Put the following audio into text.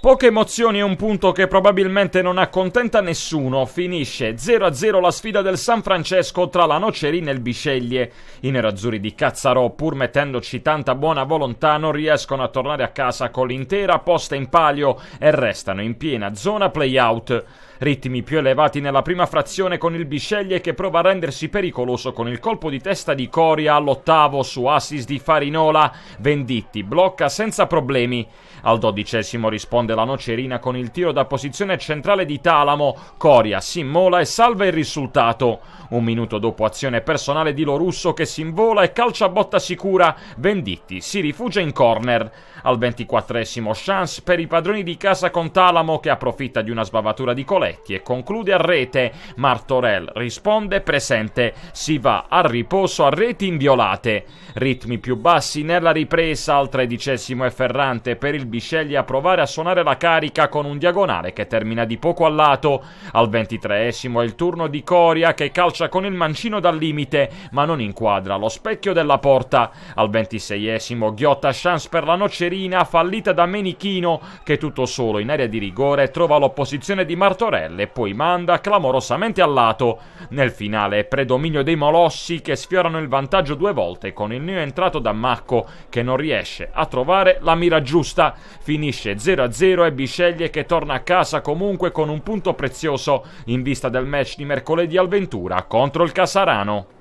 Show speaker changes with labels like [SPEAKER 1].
[SPEAKER 1] Poche emozioni e un punto che probabilmente non accontenta nessuno. Finisce 0-0 la sfida del San Francesco tra la Nocerina e il Bisceglie. I nerazzurri di Cazzarò, pur mettendoci tanta buona volontà, non riescono a tornare a casa con l'intera posta in palio e restano in piena zona play-out. Ritmi più elevati nella prima frazione con il Bisceglie che prova a rendersi pericoloso con il colpo di testa di Coria all'ottavo su assist di Farinola. Venditti blocca senza problemi. Al dodicesimo risponde prende la nocerina con il tiro da posizione centrale di Talamo. Coria si immola e salva il risultato. Un minuto dopo azione personale di Lorusso che si invola e calcia a botta sicura. Venditti si rifugia in corner. Al ventiquattresimo chance per i padroni di casa con Talamo che approfitta di una sbavatura di Coletti e conclude a rete. Martorell risponde presente. Si va a riposo a reti inviolate. Ritmi più bassi nella ripresa al tredicesimo è Ferrante per il Bisceglie a provare a suonare completare la carica con un diagonale che termina di poco al lato. Al ventitreesimo è il turno di Coria che calcia con il mancino dal limite, ma non inquadra lo specchio della porta. Al ventiseiesimo ghiotta chance per la nocerina fallita da Menichino che tutto solo in area di rigore trova l'opposizione di Martorelle e poi manda clamorosamente al lato. Nel finale è predominio dei Molossi che sfiorano il vantaggio due volte con il neo entrato da Macco che non riesce a trovare la mira giusta. Finisce 0-0 0 e Bisceglie che torna a casa comunque con un punto prezioso in vista del match di mercoledì al Ventura contro il Casarano.